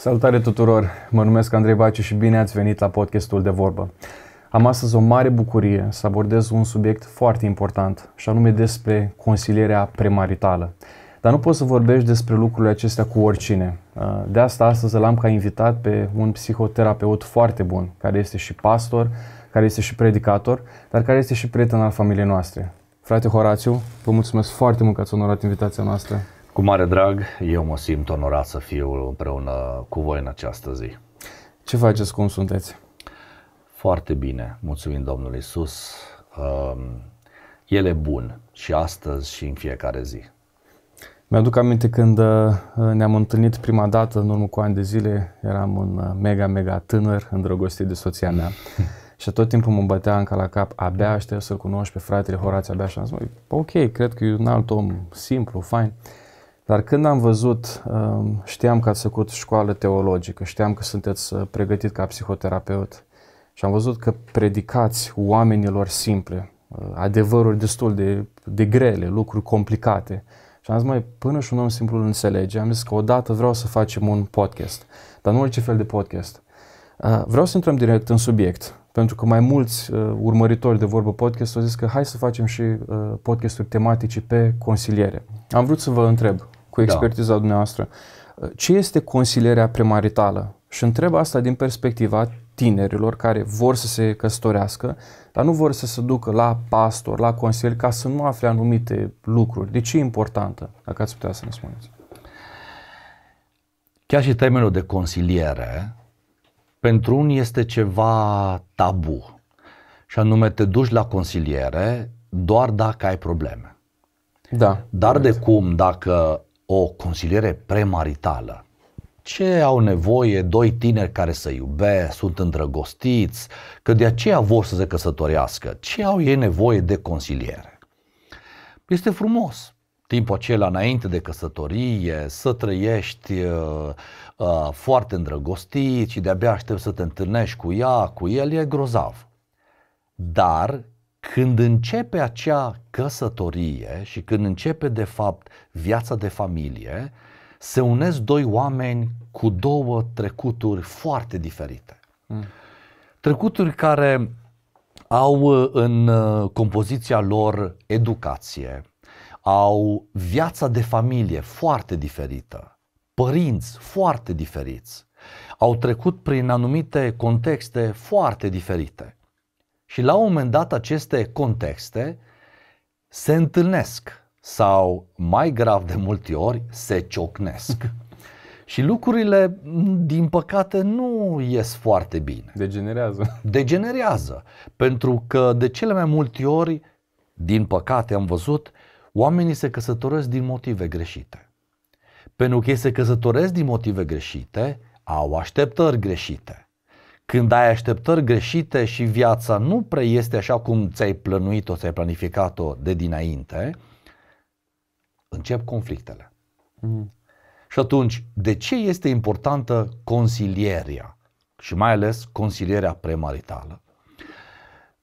Salutare tuturor! Mă numesc Andrei Baciu și bine ați venit la podcastul de vorbă. Am astăzi o mare bucurie să abordez un subiect foarte important, și anume despre consilierea premaritală. Dar nu poți să vorbești despre lucrurile acestea cu oricine. Uh, de asta astăzi l-am ca invitat pe un psihoterapeut foarte bun, care este și pastor, care este și predicator, dar care este și prieten al familiei noastre. Frate Horațiu, vă mulțumesc foarte mult că ați onorat invitația noastră. Cu mare drag, eu mă simt onorat să fiu împreună cu voi în această zi. Ce faceți, cum sunteți? Foarte bine, mulțumim Domnul Isus. Um, El e bun și astăzi și în fiecare zi. Mi-aduc aminte când uh, ne-am întâlnit prima dată, în urmă cu ani de zile, eram un uh, mega, mega tânăr, îndrăgostit de soția mea. și tot timpul mă bătea încă la cap, abia aștept să-l cunoști pe fratele Horați, abia așa. am zis, ok, cred că e un alt om simplu, fain. Dar când am văzut, um, știam că ați făcut școală teologică, știam că sunteți uh, pregătit ca psihoterapeut și am văzut că predicați oamenilor simple, uh, adevăruri destul de, de grele, lucruri complicate. Și am zis, mai până și un om simplu îl înțelege, am zis că odată vreau să facem un podcast, dar nu orice fel de podcast. Uh, vreau să intrăm direct în subiect, pentru că mai mulți urmăritori de vorbă podcast au zis că hai să facem și podcasturi tematice pe consiliere. Am vrut să vă întreb, cu da. expertiza da. dumneavoastră. Ce este consilierea premaritală? Și întreb asta din perspectiva tinerilor care vor să se căsătorească, dar nu vor să se ducă la pastor, la consilier, ca să nu afle anumite lucruri. De ce e importantă, dacă ați putea să ne spuneți? Chiar și termenul de consiliere, pentru unii este ceva tabu. Și anume, te duci la consiliere doar dacă ai probleme. Da. Dar de cum, dacă o consiliere premaritală. Ce au nevoie doi tineri care să iubesc, sunt îndrăgostiți, că de aceea vor să se căsătorească? Ce au ei nevoie de consiliere? Este frumos, timpul acela înainte de căsătorie, să trăiești uh, uh, foarte îndrăgostit și de-abia aștept să te întâlnești cu ea, cu el, e grozav. Dar când începe acea căsătorie și când începe de fapt viața de familie, se unesc doi oameni cu două trecuturi foarte diferite. Mm. Trecuturi care au uh, în uh, compoziția lor educație, au viața de familie foarte diferită, părinți foarte diferiți, au trecut prin anumite contexte foarte diferite. Și la un moment dat aceste contexte se întâlnesc sau mai grav de multe ori se ciocnesc. Și lucrurile, din păcate, nu ies foarte bine. Degenerează. Degenerează. Pentru că de cele mai multe ori, din păcate am văzut, oamenii se căsătoresc din motive greșite. Pentru că ei se căsătoresc din motive greșite, au așteptări greșite când ai așteptări greșite și viața nu prea este așa cum ți-ai plănuit-o, ți-ai planificat-o de dinainte, încep conflictele. Mm. Și atunci, de ce este importantă consilierea și mai ales consilierea premaritală?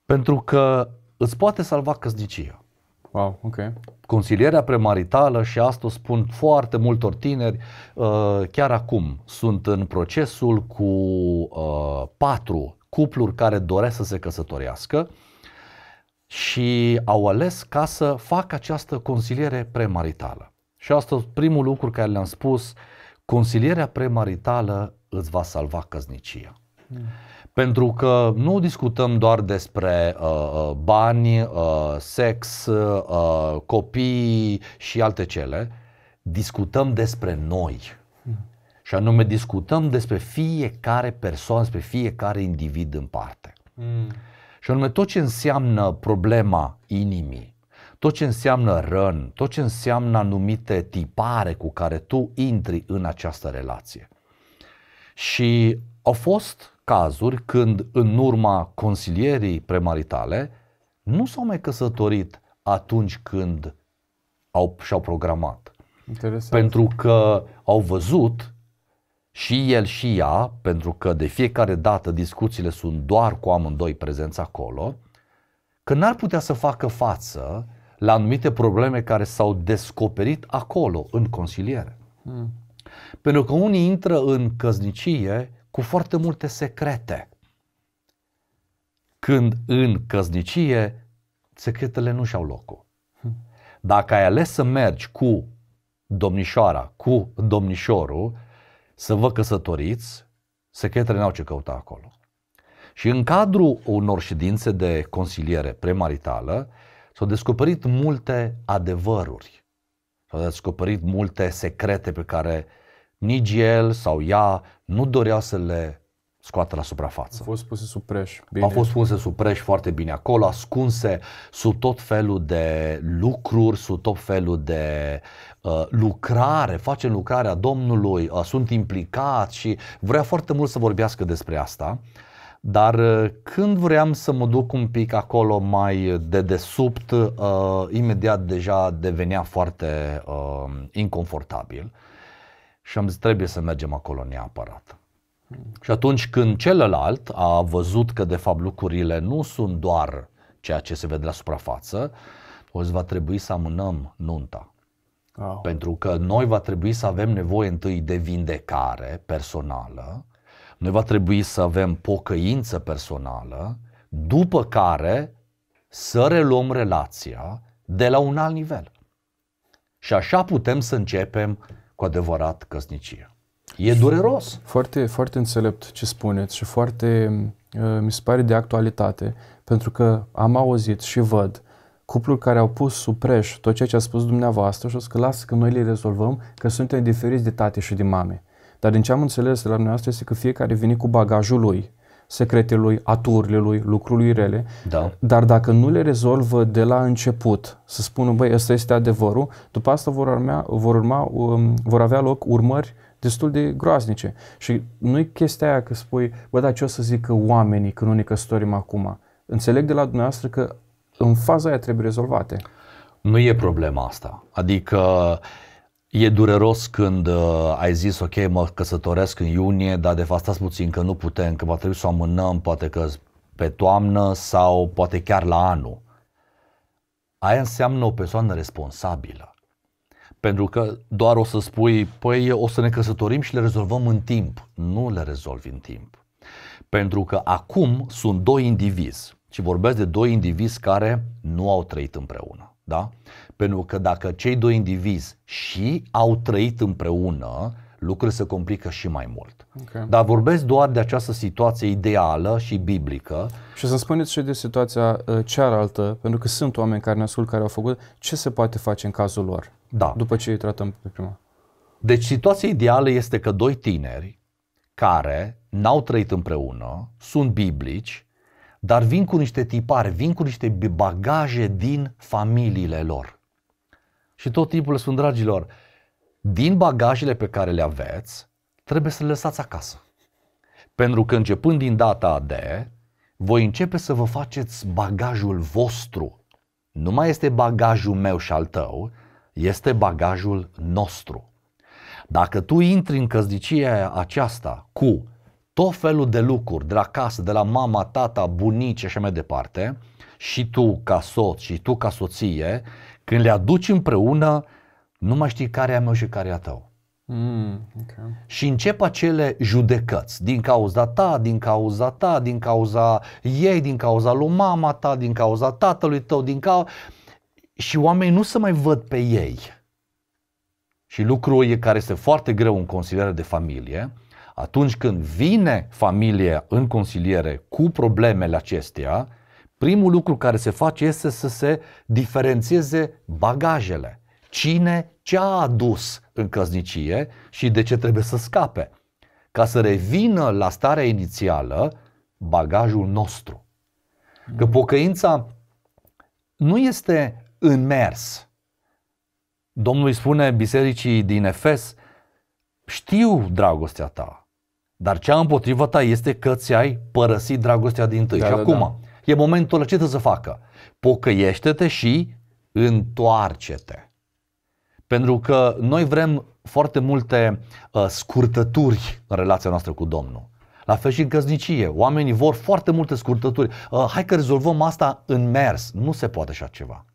Pentru că îți poate salva căsnicia. Wow, ok. Consilierea premaritală și asta o spun foarte multor tineri, uh, chiar acum sunt în procesul cu uh, patru cupluri care doresc să se căsătorească și au ales ca să facă această consiliere premaritală. Și asta primul lucru care le-am spus, consilierea premaritală îți va salva căsnicia. Mm. Pentru că nu discutăm doar despre uh, uh, bani, uh, sex, uh, copii și alte cele, discutăm despre noi. Și anume discutăm despre fiecare persoană, despre fiecare individ în parte. Mm. Și anume tot ce înseamnă problema inimii, tot ce înseamnă răn, tot ce înseamnă anumite tipare cu care tu intri în această relație. Și au fost cazuri când în urma consilierii premaritale nu s-au mai căsătorit atunci când au, și-au programat. Interesant. Pentru că au văzut și el și ea, pentru că de fiecare dată discuțiile sunt doar cu amândoi prezenți acolo, că n-ar putea să facă față la anumite probleme care s-au descoperit acolo, în consiliere. Hmm. Pentru că unii intră în căznicie cu foarte multe secrete. Când în căznicie, secretele nu și-au locul. Dacă ai ales să mergi cu domnișoara, cu domnișorul, să vă căsătoriți, secretele n-au ce căuta acolo. Și în cadrul unor ședințe de consiliere premaritală s-au descoperit multe adevăruri a descoperit multe secrete pe care nici el sau ea nu dorea să le scoată la suprafață. Au fost puse sub preș. Bine. Au fost puse sub preș foarte bine acolo, ascunse sub tot felul de lucruri, sub tot felul de uh, lucrare, facem lucrarea Domnului, uh, sunt implicat și vrea foarte mult să vorbească despre asta. Uh, dar uh, când vreau să mă duc un pic acolo mai dedesubt, uh, imediat deja devenea foarte uh, inconfortabil și am zis trebuie să mergem acolo neapărat. Hmm. Și atunci când celălalt a văzut că de fapt lucrurile nu sunt doar ceea ce se vede la suprafață, o va trebui să amânăm nunta. Wow. Pentru că noi va trebui să avem nevoie întâi de vindecare personală noi va trebui să avem pocăință personală, după care să reluăm relația de la un alt nivel. Și așa putem să începem cu adevărat căsnicia. E dureros. Foarte, foarte înțelept ce spuneți și foarte uh, mi se pare de actualitate, pentru că am auzit și văd cupluri care au pus sub preș tot ceea ce a spus dumneavoastră și o să că lasă că noi le rezolvăm, că suntem diferiți de tate și de mame. Dar din ce am înțeles de la dumneavoastră este că fiecare vine cu bagajul lui, secretele lui, aturile lui, lucrurile rele. Da. Dar dacă nu le rezolvă de la început, să spună, băi, ăsta este adevărul, după asta vor, urmea, vor, urma, um, vor avea loc urmări destul de groaznice. Și nu-i chestia aia că spui, bă, dar ce o să zică oamenii când nu ne căsătorim acum? Înțeleg de la dumneavoastră că în faza aia trebuie rezolvate. Nu e problema asta. Adică uh, E dureros când uh, ai zis, ok, mă căsătoresc în iunie, dar de fapt stați puțin că nu putem, că va trebui să o amânăm, poate că pe toamnă sau poate chiar la anul. Aia înseamnă o persoană responsabilă. Pentru că doar o să spui, păi o să ne căsătorim și le rezolvăm în timp. Nu le rezolvi în timp. Pentru că acum sunt doi indivizi și vorbesc de doi indivizi care nu au trăit împreună. Da? Pentru că dacă cei doi indivizi și au trăit împreună, lucrurile se complică și mai mult. Okay. Dar vorbesc doar de această situație ideală și biblică. Și să-mi spuneți și de situația uh, cealaltă, pentru că sunt oameni care ne ascult, care au făcut, ce se poate face în cazul lor? Da. După ce îi tratăm pe prima. Deci situația ideală este că doi tineri care n-au trăit împreună, sunt biblici, dar vin cu niște tipare, vin cu niște bagaje din familiile lor. Și tot timpul spun, dragilor, din bagajele pe care le aveți, trebuie să le lăsați acasă. Pentru că începând din data de, voi începe să vă faceți bagajul vostru. Nu mai este bagajul meu și al tău, este bagajul nostru. Dacă tu intri în căznicia aceasta cu tot felul de lucruri, de la casă, de la mama, tata, bunici și așa mai departe, și tu ca soț și tu ca soție, când le aduci împreună, nu mai știi care e a meu și care e a tău. Mm, okay. Și încep acele judecăți din cauza ta, din cauza ta, din cauza ei, din cauza lui mama ta, din cauza tatălui tău, din cauza... Și oamenii nu se mai văd pe ei. Și lucrul e care este foarte greu în considerare de familie, atunci când vine familia în consiliere cu problemele acestea, primul lucru care se face este să se diferențieze bagajele. Cine ce a adus în căsnicie și de ce trebuie să scape. Ca să revină la starea inițială, bagajul nostru. Că mm. pocăința nu este în mers. Domnul îi spune bisericii din Efes, știu dragostea ta, dar cea împotriva ta este că ți-ai părăsit dragostea din tâi. Da, și da, acum, da. e momentul ce să facă? Pocăiește-te și întoarce-te. Pentru că noi vrem foarte multe uh, scurtături în relația noastră cu Domnul. La fel și în căsnicie. Oamenii vor foarte multe scurtături. Uh, hai că rezolvăm asta în mers. Nu se poate așa ceva.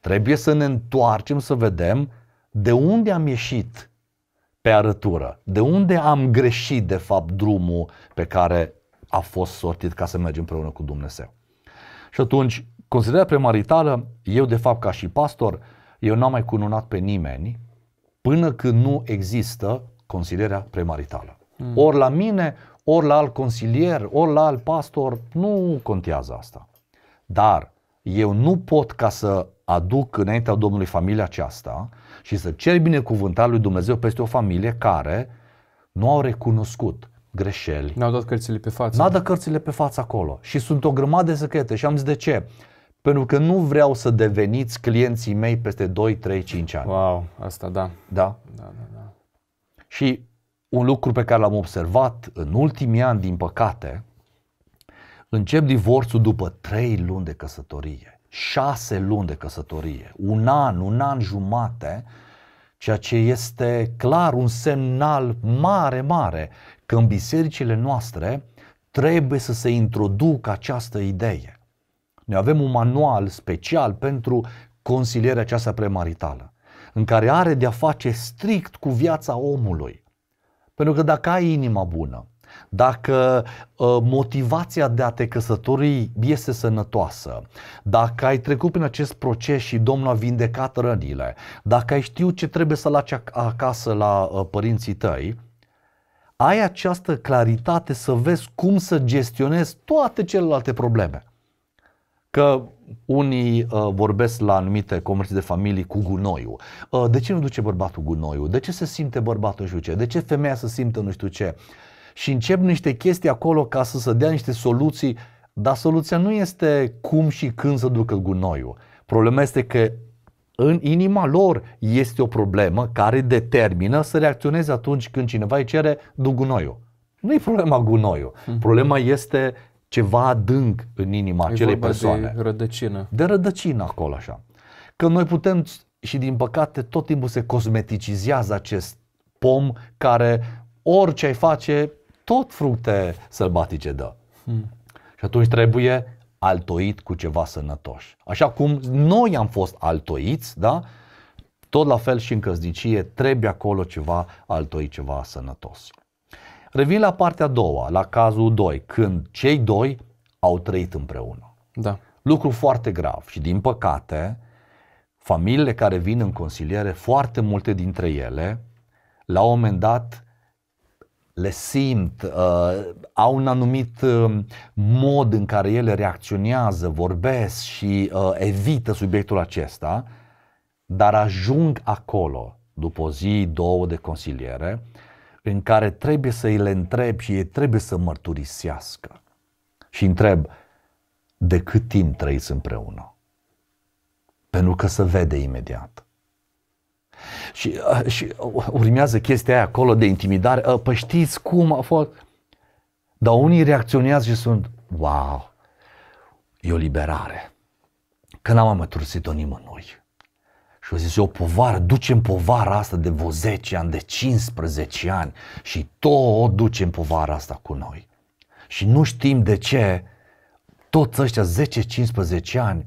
Trebuie să ne întoarcem să vedem de unde am ieșit pe arătură. De unde am greșit, de fapt, drumul pe care a fost sortit ca să mergem împreună cu Dumnezeu? Și atunci, considerarea premaritală, eu, de fapt, ca și pastor, eu n-am mai cununat pe nimeni până când nu există consilierea premaritală. Mm. Ori la mine, ori la alt consilier, ori la alt pastor, nu contează asta. Dar eu nu pot ca să aduc înaintea Domnului familia aceasta și să ceri binecuvântarea lui Dumnezeu peste o familie care nu au recunoscut greșeli. N-au dat cărțile pe față. N-au dat cărțile pe față acolo. Și sunt o grămadă de secrete. Și am zis de ce? Pentru că nu vreau să deveniți clienții mei peste 2, 3, 5 ani. Wow, asta da. Da? Da, da, da. Și un lucru pe care l-am observat în ultimii ani, din păcate, încep divorțul după 3 luni de căsătorie șase luni de căsătorie, un an, un an jumate, ceea ce este clar un semnal mare, mare că în bisericile noastre trebuie să se introducă această idee. Noi avem un manual special pentru consilierea aceasta premaritală, în care are de-a face strict cu viața omului. Pentru că dacă ai inima bună, dacă ă, motivația de a te căsători este sănătoasă, dacă ai trecut prin acest proces și Domnul a vindecat rănile, dacă ai știut ce trebuie să laci acasă la ă, părinții tăi, ai această claritate să vezi cum să gestionezi toate celelalte probleme. Că unii uh, vorbesc la anumite comerții de familie cu gunoiul. Uh, de ce nu duce bărbatul gunoiul? De ce se simte bărbatul nu știu ce? De ce femeia se simte nu știu ce? și încep niște chestii acolo ca să se dea niște soluții, dar soluția nu este cum și când să ducă gunoiul. Problema este că în inima lor este o problemă care determină să reacționeze atunci când cineva îi cere du gunoiul. Nu e problema gunoiul. Mhm. Problema este ceva adânc în inima e acelei persoane. De rădăcină. De rădăcină acolo așa. Că noi putem și din păcate tot timpul se cosmeticizează acest pom care orice ai face tot fructe sălbatice dă. Hmm. Și atunci trebuie altoit cu ceva sănătos. Așa cum noi am fost altoiți, da? Tot la fel și în căsnicie trebuie acolo ceva altoit, ceva sănătos. Revin la partea a doua, la cazul 2, când cei doi au trăit împreună. Da. Lucru foarte grav și din păcate, familiile care vin în consiliere, foarte multe dintre ele, la un moment dat le simt, uh, au un anumit uh, mod în care ele reacționează, vorbesc și uh, evită subiectul acesta, dar ajung acolo după o zi, două de consiliere, în care trebuie să îi le întreb și ei trebuie să mărturisească. Și întreb, de cât timp trăiți împreună? Pentru că se vede imediat. Și, uh, și uh, urmează chestia aia acolo de intimidare. Uh, păi știți cum a fost? Dar unii reacționează și sunt, wow, e o liberare. Că n-am mătursit-o nimănui. Și o zis, o povară, ducem povara asta de vreo 10 ani, de 15 ani și tot ducem povara asta cu noi. Și nu știm de ce toți ăștia 10-15 ani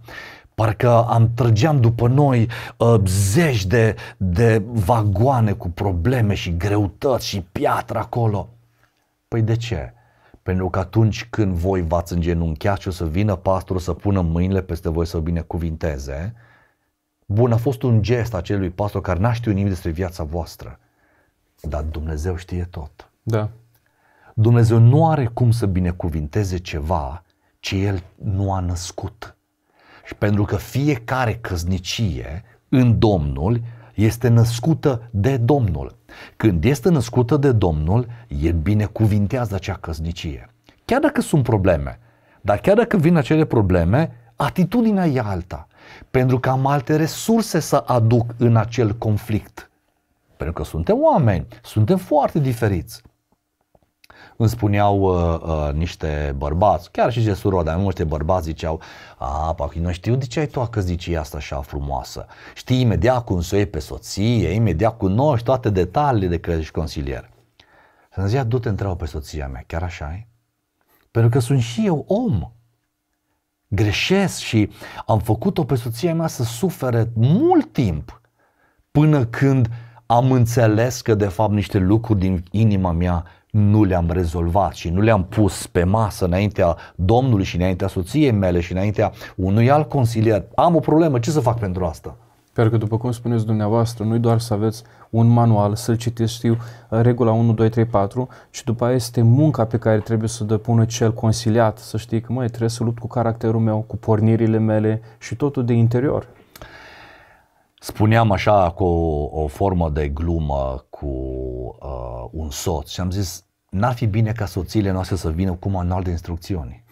Parcă am trăgeam după noi uh, zeci de, de vagoane cu probleme și greutăți și piatră acolo. Păi de ce? Pentru că atunci când voi v-ați îngenunchiat și o să vină pastorul să pună mâinile peste voi să o binecuvinteze, bun, a fost un gest acelui pastor care n-a știut nimic despre viața voastră. Dar Dumnezeu știe tot. Da. Dumnezeu nu are cum să binecuvinteze ceva ce El nu a născut. Și pentru că fiecare căsnicie în Domnul este născută de Domnul. Când este născută de Domnul, el binecuvintează acea căsnicie. Chiar dacă sunt probleme, dar chiar dacă vin acele probleme, atitudinea e alta. Pentru că am alte resurse să aduc în acel conflict. Pentru că suntem oameni, suntem foarte diferiți îmi spuneau uh, uh, niște bărbați, chiar și Jesu Roda, multe bărbați ziceau, a, Pachi, nu știu de ce ai tu că zici asta așa frumoasă. Știi imediat cum să o iei pe soție, imediat cunoști toate detaliile de că ești consilier. Și am zis, du-te, întreabă pe soția mea, chiar așa e? Pentru că sunt și eu om. Greșesc și am făcut-o pe soția mea să sufere mult timp până când am înțeles că de fapt niște lucruri din inima mea nu le-am rezolvat și nu le-am pus pe masă înaintea Domnului și înaintea soției mele și înaintea unui alt consilier, am o problemă, ce să fac pentru asta? Pentru că, după cum spuneți dumneavoastră, nu i doar să aveți un manual, să-l citiți, știu, regula 1, 2, 3, 4, ci după aia este munca pe care trebuie să o depună cel consiliat, să știi că, măi, trebuie să lupt cu caracterul meu, cu pornirile mele și totul de interior spuneam așa cu o, o formă de glumă cu uh, un soț și am zis, n-ar fi bine ca soțiile noastre să vină cu manual de instrucțiuni.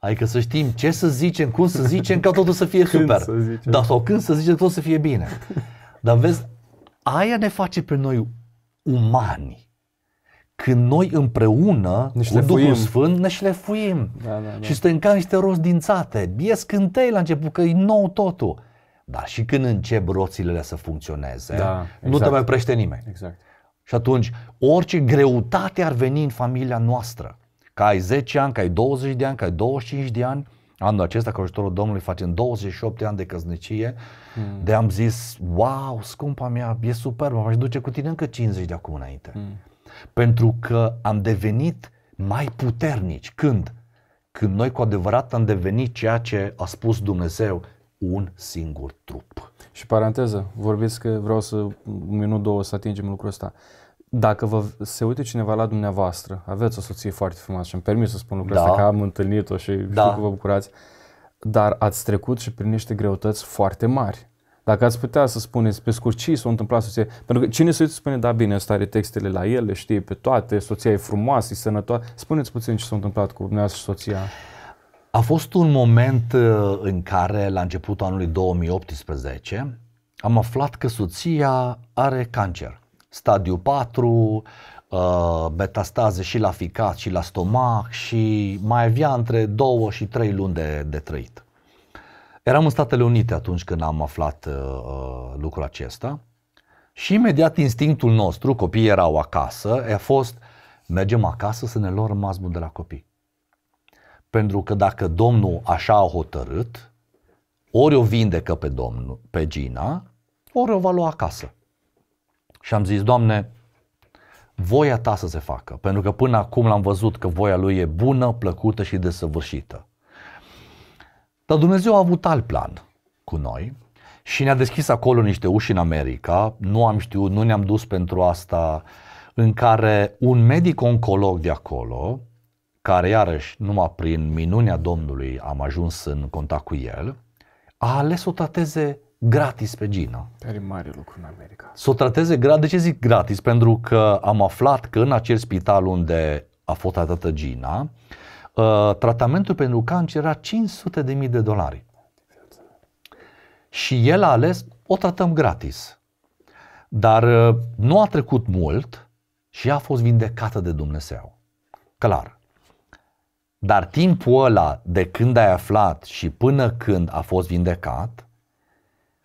Adică să știm ce să zicem, cum să zicem, ca totul să fie când super. Să zicem. Da, sau când să zicem, totul să fie bine. Dar vezi, aia ne face pe noi umani. Când noi împreună ne șlefuim. cu Duhul Sfânt ne șlefuim da, da, da. și ca niște rost dințate. Ies cântei la început că e nou totul. Dar și când încep roțile să funcționeze, da, exact. nu te exact. mai oprește nimeni. Exact. Și atunci, orice greutate ar veni în familia noastră, că ai 10 ani, că ai 20 de ani, că ai 25 de ani, anul acesta cu ajutorul Domnului facem 28 de ani de căsnicie, mm. de am zis, wow, scumpa mea, e superb, mă aș duce cu tine încă 50 de acum înainte. Mm. Pentru că am devenit mai puternici. Când? Când noi cu adevărat am devenit ceea ce a spus Dumnezeu un singur trup. Și paranteză, vorbiți că vreau să un minut, două să atingem lucrul ăsta. Dacă vă, se uite cineva la dumneavoastră, aveți o soție foarte frumoasă și îmi permis să spun lucrul da. ăsta că am întâlnit-o și da. știu că vă bucurați, dar ați trecut și prin niște greutăți foarte mari. Dacă ați putea să spuneți pe scurt ce s-a întâmplat soție, pentru că cine se uită spune, da bine, ăsta are textele la el, le știe pe toate, soția e frumoasă, e sănătoasă, spuneți puțin ce s-a întâmplat cu dumneavoastră și soția. A fost un moment uh, în care, la începutul anului 2018, am aflat că soția are cancer, stadiu 4, uh, metastaze și la ficat și la stomac și mai avea între 2 și 3 luni de, de trăit. Eram în Statele Unite atunci când am aflat uh, uh, lucrul acesta și imediat instinctul nostru, copiii erau acasă, a fost mergem acasă să ne luăm mazmul de la copii. Pentru că dacă Domnul așa a hotărât, ori o vindecă pe, domnul, pe Gina, ori o va lua acasă. Și am zis, Doamne, voia ta să se facă, pentru că până acum l-am văzut că voia lui e bună, plăcută și desăvârșită. Dar Dumnezeu a avut alt plan cu noi și ne-a deschis acolo niște uși în America, nu am știut, nu ne-am dus pentru asta, în care un medic oncolog de acolo care iarăși numai prin minunea Domnului am ajuns în contact cu el, a ales să o trateze gratis pe Gina. Are mare lucru în America. Să o trateze gratis. De ce zic gratis? Pentru că am aflat că în acel spital unde a fost tratată Gina, uh, tratamentul pentru cancer era 500 de mii de dolari. Și el a ales, o tratăm gratis. Dar uh, nu a trecut mult și a fost vindecată de Dumnezeu. Clar. Dar timpul ăla de când ai aflat și până când a fost vindecat,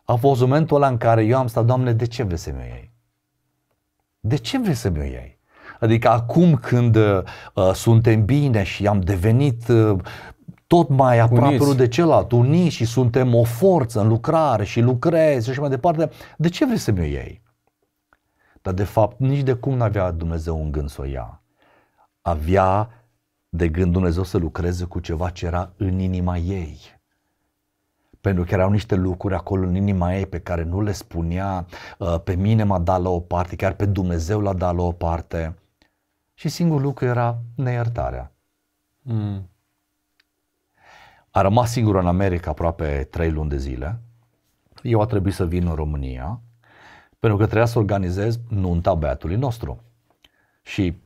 a fost momentul ăla în care eu am stat, Doamne, de ce vrei să-mi o iei? De ce vrei să-mi o iei? Adică acum când uh, uh, suntem bine și am devenit uh, tot mai aproape unul de celălalt, uniți și suntem o forță în lucrare și lucrezi și mai departe, de ce vrei să-mi o iei? Dar de fapt nici de cum n-avea Dumnezeu un gând să o ia. Avea de gând Dumnezeu să lucreze cu ceva ce era în inima ei. Pentru că erau niște lucruri acolo în inima ei pe care nu le spunea, ă, pe mine m-a dat la o parte, chiar pe Dumnezeu l-a dat la o parte. Și singurul lucru era neiertarea. Mm. A rămas singură în America aproape trei luni de zile. Eu a trebuit să vin în România pentru că trebuia să organizez nunta băiatului nostru. Și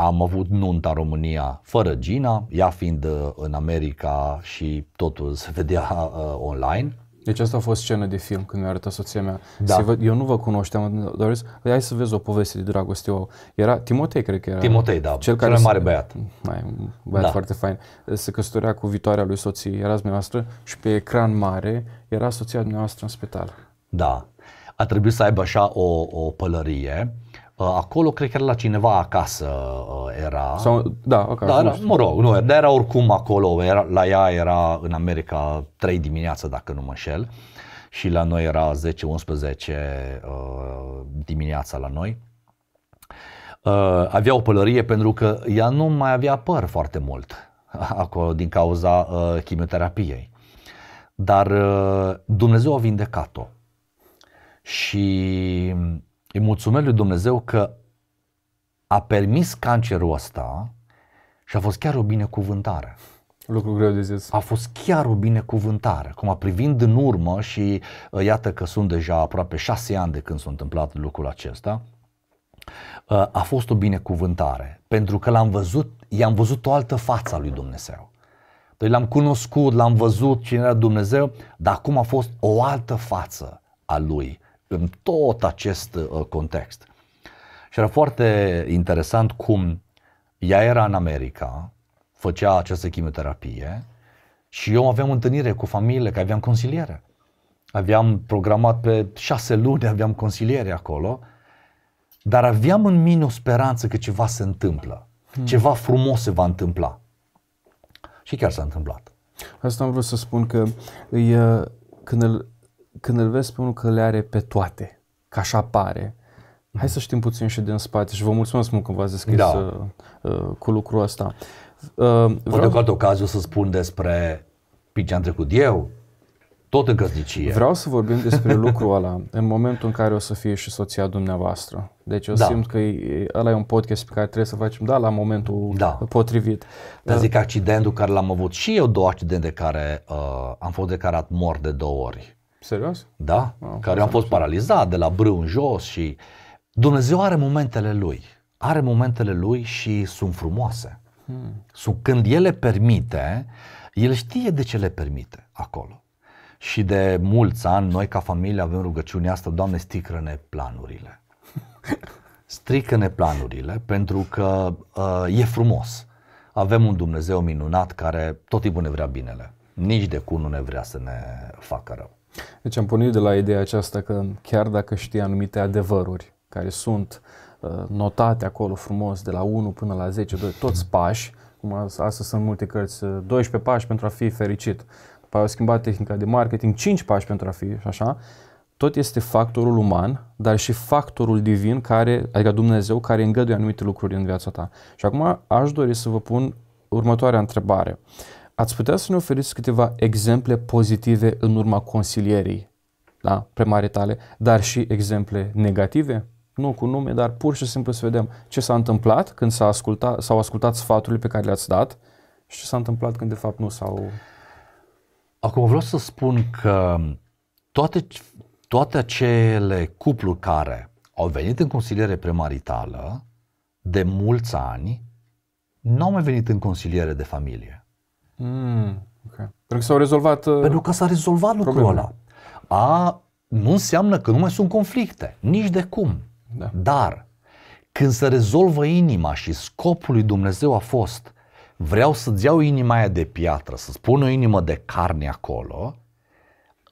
am avut nunta România fără Gina, ea fiind uh, în America și totul se vedea uh, online. Deci asta a fost scenă de film când mi-a arătat soția mea. Da. vă, eu nu vă cunoșteam, dar hai să vezi o poveste de dragoste. era Timotei, cred că era. Timotei, da. Cel care mare băiat. Mai, băiat da. foarte fain. Se căsătorea cu viitoarea lui soție, era dumneavoastră, și pe ecran mare era soția dumneavoastră în spital. Da. A trebuit să aibă așa o, o pălărie Uh, acolo cred că era la cineva acasă uh, era. Sau, da, acasă, da, era, mă rog, nu, dar era oricum acolo, era, la ea era în America 3 dimineața dacă nu mă înșel și la noi era 10-11 uh, dimineața la noi. Avea o pălărie pentru că ea nu mai avea păr foarte mult acolo din cauza chimioterapiei. Dar Dumnezeu a vindecat-o. Și îi mulțumesc lui Dumnezeu că a permis cancerul ăsta și a fost chiar o binecuvântare. Lucru greu de zis. A fost chiar o binecuvântare. Cum a privind în urmă și uh, iată că sunt deja aproape șase ani de când s-a întâmplat lucrul acesta, uh, a fost o binecuvântare. Pentru că l-am văzut, i-am văzut o altă față a lui Dumnezeu. Deci l-am cunoscut, l-am văzut cine era Dumnezeu, dar acum a fost o altă față a lui în tot acest uh, context. Și era foarte interesant cum ea era în America, făcea această chimioterapie și eu aveam întâlnire cu familie, că aveam consiliere. Aveam programat pe șase luni, aveam consiliere acolo, dar aveam în mine o speranță că ceva se întâmplă, hmm. ceva frumos se va întâmpla. Și chiar s-a întâmplat. Asta am vrut să spun că îi, când îl când îl vezi pe unul că le are pe toate, ca așa pare, hai mhm. să știm puțin și din spate și vă mulțumesc mult că v-ați deschis da. Uh, uh, cu lucrul ăsta. Uh, vreau... Poate cu altă ocazie să spun despre ce am trecut eu, tot în căsnicie. Vreau să vorbim despre lucrul ăla în momentul în care o să fie și soția dumneavoastră. Deci eu da. simt că ăla e un podcast pe care trebuie să facem, da, la momentul da. potrivit. Dar zic accidentul care l-am avut și eu două accidente care uh, am fost declarat mor de două ori. Serios? Da, Ah, care eu am fost paralizat de la brâu în jos și Dumnezeu are momentele lui. Are momentele lui și sunt frumoase. Hmm. Sunt, când ele permite, el știe de ce le permite acolo. Și de mulți ani, noi ca familie avem rugăciunea asta, Doamne, stricăne planurile. stricăne planurile pentru că uh, e frumos. Avem un Dumnezeu minunat care tot timpul ne vrea binele. Nici de cum nu ne vrea să ne facă rău. Deci am pornit de la ideea aceasta că chiar dacă știi anumite adevăruri care sunt uh, notate acolo frumos de la 1 până la 10, toți pași, cum astăzi sunt multe cărți, 12 uh, pași pentru a fi fericit, după aia au schimbat tehnica de marketing, 5 pași pentru a fi și așa, tot este factorul uman, dar și factorul divin, care, adică Dumnezeu, care îngăduie anumite lucruri în viața ta. Și acum aș dori să vă pun următoarea întrebare. Uh, Ați putea să ne oferiți câteva exemple pozitive în urma consilierii da, premaritale, dar și exemple negative? Nu cu nume, dar pur și simplu să vedem ce s-a întâmplat când s-a ascultat, s-au ascultat sfaturile pe care le-ați dat și ce s-a întâmplat când de fapt nu s-au... Acum vreau să spun că toate, toate acele cupluri care au venit în consiliere premaritală de mulți ani, nu au mai venit în consiliere de familie. Mm, okay. Pentru că s-au rezolvat uh, Pentru că s-a rezolvat lucrul probleme. ăla. A, nu înseamnă că nu mai sunt conflicte, nici de cum. Da. Dar când se rezolvă inima și scopul lui Dumnezeu a fost vreau să-ți iau inima aia de piatră, să-ți pun o inimă de carne acolo,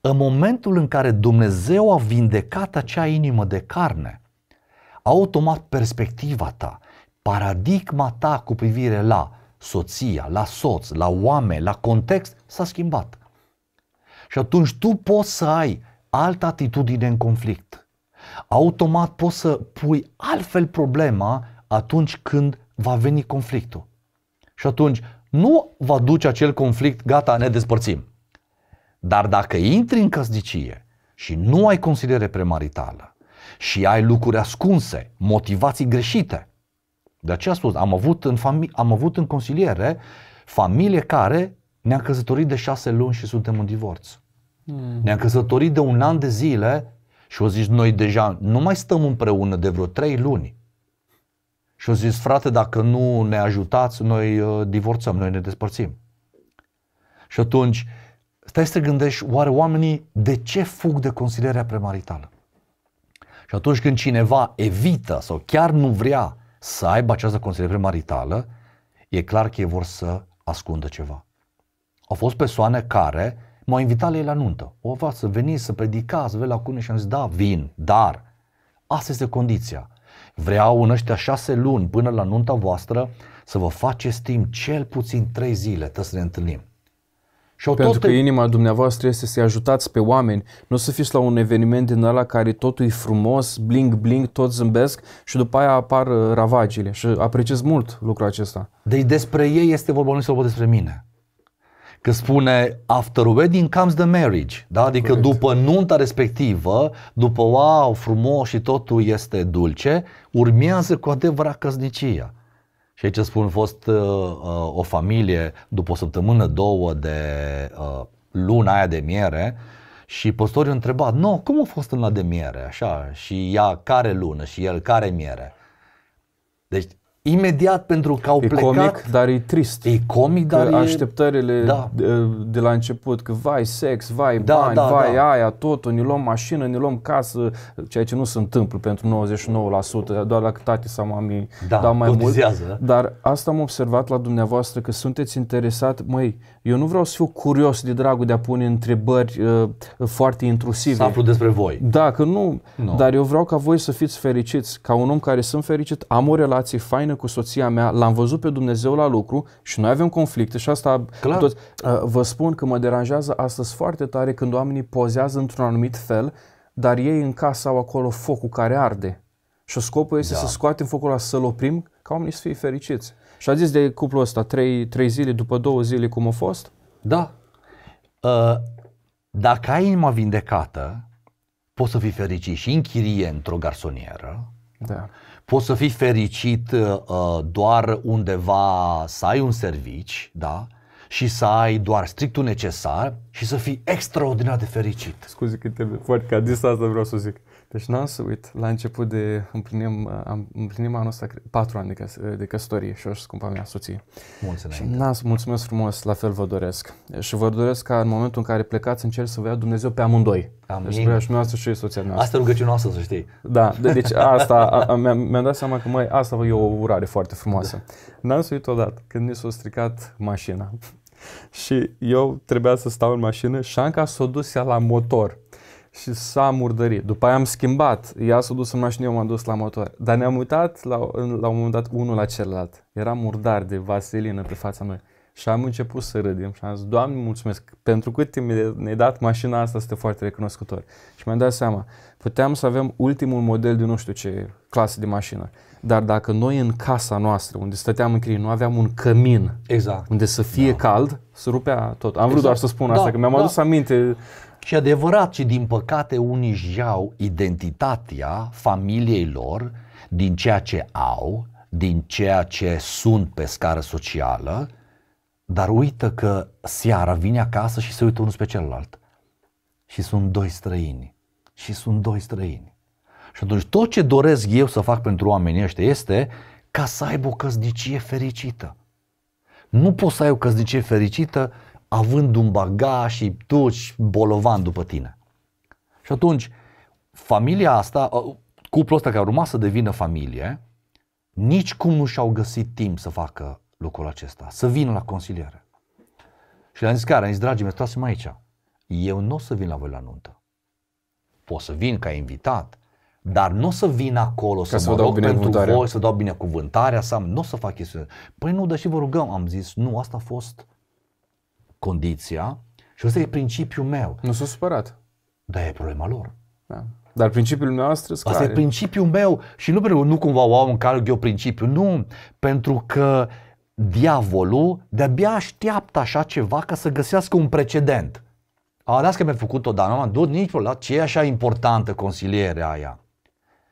în momentul în care Dumnezeu a vindecat acea inimă de carne, automat perspectiva ta, paradigma ta cu privire la soția, la soț, la oameni, la context, s-a schimbat. Și atunci tu poți să ai altă atitudine în conflict. Automat poți să pui altfel problema atunci când va veni conflictul. Și atunci nu va duce acel conflict, gata, ne despărțim. Dar dacă intri în căsnicie și nu ai considerare premaritală și ai lucruri ascunse, motivații greșite, de aceea spus, am avut în, fami- am avut în consiliere familie care ne-a căsătorit de șase luni și suntem în divorț. Mm. Ne-a căsătorit de un an de zile și o zis noi deja nu mai stăm împreună de vreo trei luni. Și o zis frate dacă nu ne ajutați noi uh, divorțăm, noi ne despărțim. Și atunci stai să te gândești oare oamenii de ce fug de consilierea premaritală? Și atunci când cineva evită sau chiar nu vrea să aibă această consiliere maritală, e clar că ei vor să ascundă ceva. Au fost persoane care m-au invitat la ei la nuntă. O, va să veniți, să predicați, să vei la cune și am zis, da, vin, dar asta este condiția. Vreau în ăștia șase luni până la nunta voastră să vă faceți timp cel puțin trei zile, trebuie să ne întâlnim. Și Pentru tot... că inima dumneavoastră este să-i ajutați pe oameni, nu să fiți la un eveniment din ăla care totul e frumos, bling-bling, tot zâmbesc și după aia apar uh, ravagile și apreciez mult lucrul acesta. Deci despre ei este vorba, nu este vorba despre mine. Că spune after wedding comes the marriage, da? adică Correct. după nunta respectivă, după wow, frumos și totul este dulce, urmează cu adevărat căsnicia. Și aici spun, fost uh, uh, o familie după o săptămână, două de uh, luna aia de miere și păstorul întrebat, nu, no, cum a fost în la de miere, așa, și ea care lună și el care miere. Deci imediat pentru că au e plecat. comic, dar e trist. E comic, dar că e... așteptările da. de, de la început, că vai sex, vai da, bani, da, vai da. aia, totul, ne luăm mașină, ne luăm casă, ceea ce nu se întâmplă pentru 99%, doar dacă tati sau mami da, dau mai mult. mult. Dar asta am observat la dumneavoastră, că sunteți interesat, măi, eu nu vreau să fiu curios de dragul de a pune întrebări uh, foarte intrusive. Să aflu despre voi. Da, că nu, nu. dar eu vreau ca voi să fiți fericiți. Ca un om care sunt fericit, am o relație faină cu soția mea, l-am văzut pe Dumnezeu la lucru și noi avem conflicte și asta Clar. Tot, ă, vă spun că mă deranjează astăzi foarte tare când oamenii pozează într-un anumit fel, dar ei în casă au acolo focul care arde. Și scopul este da. să scoatem focul ăla, să-l oprim, ca oamenii să fie fericiți. Și a zis de cuplul ăsta, trei, trei zile, după două zile, cum a fost? Da. Uh, dacă ai inima vindecată, poți să fii fericit și în chirie într-o garsonieră, da. Poți să fii fericit uh, uh, doar undeva să ai un servici, da? și să ai doar strictul necesar și să fii extraordinar de fericit. Scuze că te foarte că a zis asta vreau să zic. Deci n-am uit, La început de împlinim, am, împlinim anul ăsta patru ani de, căs, de căsătorie și eu scumpa mea soție. Mulțumesc. Și n mulțumesc frumos, la fel vă doresc. Și vă doresc ca în momentul în care plecați în cer să vă ia Dumnezeu pe amândoi. Amin. Deci vrea și noastră și soția noastră. Asta e rugăciunea noastră, să știi. Da, de, deci asta, a, a, mi-am, mi dat seama că măi, asta e o urare foarte frumoasă. Da. N-am uit odată când mi s-a stricat mașina. și eu trebuia să stau în mașină și Anca s-a dus ea la motor și s-a murdărit. După aia am schimbat. Ea s-a dus în mașină, eu m-am dus la motor. Dar ne-am uitat la, la un moment dat unul la celălalt. Era murdar de vaselină pe fața mea. Și am început să râdem și am zis, Doamne, mulțumesc, pentru cât timp ne-ai dat mașina asta, Este foarte recunoscător. Și mi-am dat seama, puteam să avem ultimul model de nu știu ce clasă de mașină, dar dacă noi în casa noastră, unde stăteam în crin, nu aveam un cămin, exact. unde să fie da. cald, să rupea tot. Am vrut exact. doar să spun da, asta, că mi-am da. adus aminte și adevărat și din păcate unii își iau identitatea familiei lor din ceea ce au, din ceea ce sunt pe scară socială, dar uită că seara vine acasă și se uită unul spre celălalt. Și sunt doi străini. Și sunt doi străini. Și atunci tot ce doresc eu să fac pentru oamenii ăștia este ca să aibă o căsnicie fericită. Nu poți să ai o căsnicie fericită având un bagaj și duci bolovan după tine. Și atunci, familia asta, uh, cuplul ăsta care urma să devină familie, nici cum nu și-au găsit timp să facă lucrul acesta, să vină la consiliere. Și le-am zis care? Am zis, dragii mei, stați mai aici. Eu nu o să vin la voi la nuntă. Pot să vin ca invitat, dar nu o să vin acolo ca să, să mă rog pentru voi, să dau binecuvântarea, să am, nu o să fac chestiune. Păi nu, și vă rugăm, am zis, nu, asta a fost condiția și ăsta e principiul meu. Nu sunt supărat. Dar e problema lor. Da. Dar principiul meu astăzi Asta care? e principiul meu și nu pentru nu cumva wow, calg eu principiul, nu, pentru că diavolul de-abia așteaptă așa ceva ca să găsească un precedent. A, las că mi-a făcut-o, dar nu am dus nici la ce e așa importantă consilierea aia.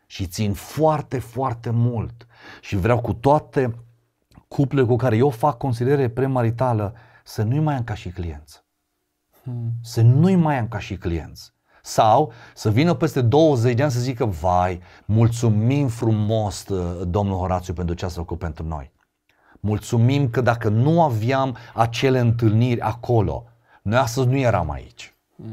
Și țin foarte, foarte mult. Și vreau cu toate cuplele cu care eu fac consiliere premaritală să nu-i mai am ca și clienți. Hmm. Să nu-i mai am ca și clienți. Sau să vină peste 20 de ani să zică, vai, mulțumim frumos uh, domnul Horațiu pentru ce ați făcut pentru noi. Mulțumim că dacă nu aveam acele întâlniri acolo, noi astăzi nu eram aici. Hmm.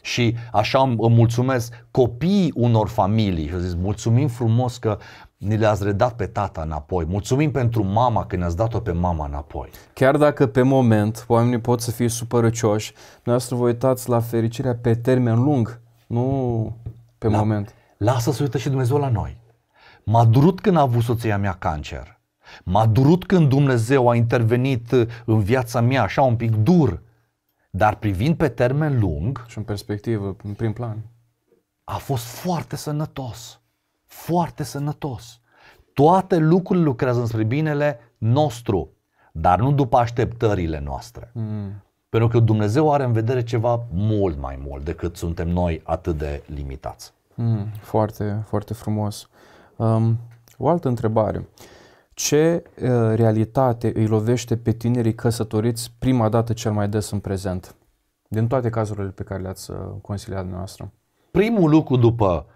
Și așa îmi mulțumesc copiii unor familii și zic, mulțumim frumos că ni le-ați redat pe tata înapoi. Mulțumim pentru mama că ne-ați dat-o pe mama înapoi. Chiar dacă pe moment oamenii pot să fie supărăcioși, noastră vă uitați la fericirea pe termen lung, nu pe la, moment. Lasă să uită și Dumnezeu la noi. M-a durut când a avut soția mea cancer. M-a durut când Dumnezeu a intervenit uh, în viața mea așa un pic dur. Dar privind pe termen lung... Și în perspectivă, în prim plan. A fost foarte sănătos foarte sănătos. Toate lucrurile lucrează înspre binele nostru, dar nu după așteptările noastre. Mm. Pentru că Dumnezeu are în vedere ceva mult mai mult decât suntem noi atât de limitați. Mm, foarte, foarte frumos. Um, o altă întrebare. Ce uh, realitate îi lovește pe tinerii căsătoriți prima dată cel mai des în prezent? Din toate cazurile pe care le-ați uh, consiliat noastră. Primul lucru după uh,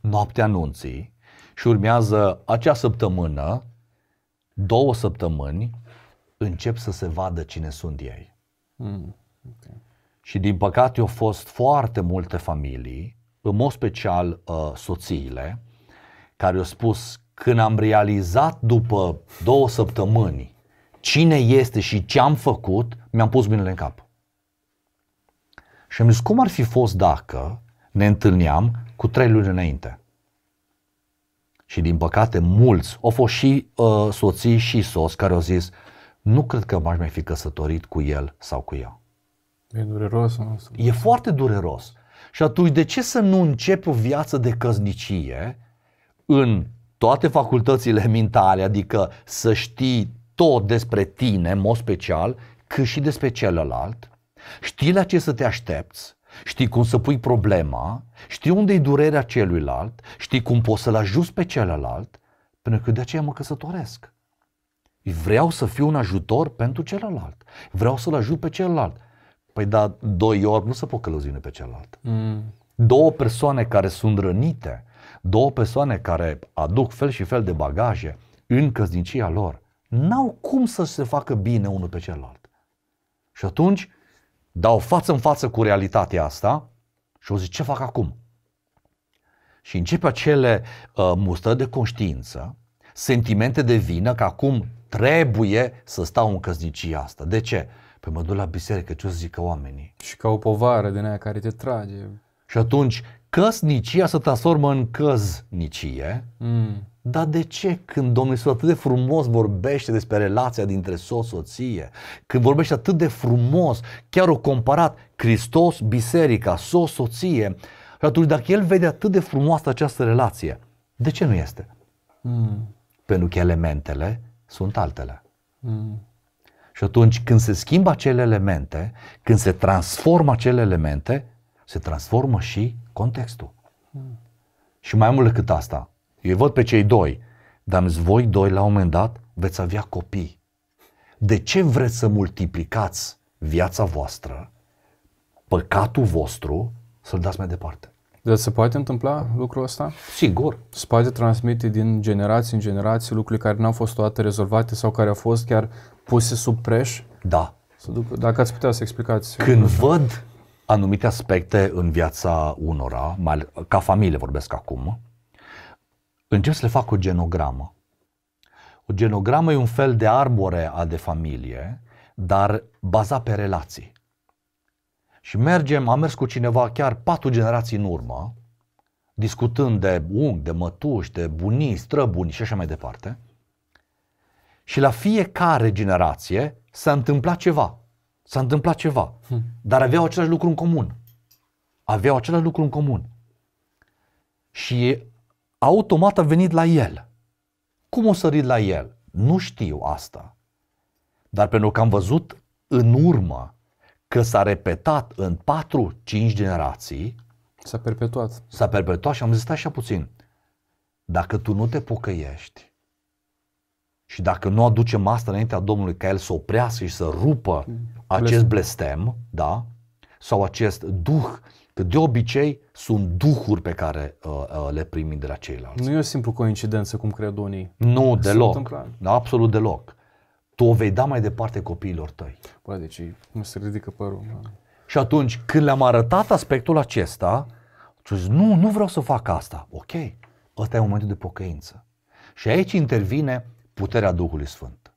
noaptea nunții și urmează acea săptămână, două săptămâni, încep să se vadă cine sunt ei. Mm, okay. Și din păcate au fost foarte multe familii, în mod special uh, soțiile, care au spus când am realizat după două săptămâni cine este și ce am făcut, mi-am pus binele în cap. Și am zis, cum ar fi fost dacă ne întâlneam cu trei luni înainte. Și din păcate mulți, au fost și uh, soții și soți care au zis nu cred că m-aș mai fi căsătorit cu el sau cu ea. E dureros. Nu? E foarte dureros. Și atunci de ce să nu începi o viață de căsnicie în toate facultățile mentale, adică să știi tot despre tine, în mod special, cât și despre celălalt, știi la ce să te aștepți, știi cum să pui problema, știi unde e durerea celuilalt, știi cum poți să-l ajuți pe celălalt, pentru că de aceea mă căsătoresc. Vreau să fiu un ajutor pentru celălalt. Vreau să-l ajut pe celălalt. Păi da, doi ori nu se pot călăzine pe celălalt. Mm. Două persoane care sunt rănite, două persoane care aduc fel și fel de bagaje în căsnicia lor, n-au cum să se facă bine unul pe celălalt. Și atunci dau față în față cu realitatea asta și o zic ce fac acum? Și începe acele uh, mustări de conștiință, sentimente de vină că acum trebuie să stau în căsnicia asta. De ce? Păi mă duc la biserică, ce o să zică oamenii? Și ca o povară din aia care te trage. Și atunci căsnicia se transformă în căznicie, mm. Dar de ce când Domnul Iisus atât de frumos vorbește despre relația dintre soț-soție, când vorbește atât de frumos, chiar o comparat Hristos, biserica, soț-soție, și atunci dacă el vede atât de frumoasă această relație, de ce nu este? Mm. Pentru că elementele sunt altele. Mm. Și atunci când se schimbă acele elemente, când se transformă acele elemente, se transformă și contextul. Mm. Și mai mult decât asta, eu văd pe cei doi, dar îmi voi doi la un moment dat veți avea copii. De ce vreți să multiplicați viața voastră, păcatul vostru, să-l dați mai departe? Dar se poate întâmpla lucrul ăsta? Sigur. Se poate transmite din generație în generație lucruri care n-au fost toate rezolvate sau care au fost chiar puse sub preș? Da. Să duc, dacă ați putea să explicați. Când văd anumite aspecte în viața unora, mai, ca familie vorbesc acum, încep să le fac o genogramă. O genogramă e un fel de arbore a de familie, dar bazat pe relații. Și mergem, am mers cu cineva chiar patru generații în urmă, discutând de unghi, de mătuși, de bunii, străbuni și așa mai departe. Și la fiecare generație s-a întâmplat ceva. S-a întâmplat ceva. Hmm. Dar aveau același lucru în comun. Aveau același lucru în comun. Și automat a venit la el. Cum o sărit la el? Nu știu asta. Dar pentru că am văzut în urmă că s-a repetat în 4-5 generații, s-a perpetuat. S-a perpetuat și am zis, stai așa puțin, dacă tu nu te pocăiești și dacă nu aducem asta înaintea Domnului ca El să oprească și să rupă mm. acest blestem, da? Sau acest duh Că de obicei sunt duhuri pe care uh, uh, le primim de la ceilalți. Nu e o simplu coincidență, cum cred unii. Nu, Se deloc. Da, Absolut deloc. Tu o vei da mai departe copiilor tăi. Bă, deci nu se ridică părul. Mă. Și atunci, când le-am arătat aspectul acesta, tu zici, nu, nu vreau să fac asta. Ok, ăsta e momentul de pocăință. Și aici intervine puterea Duhului Sfânt.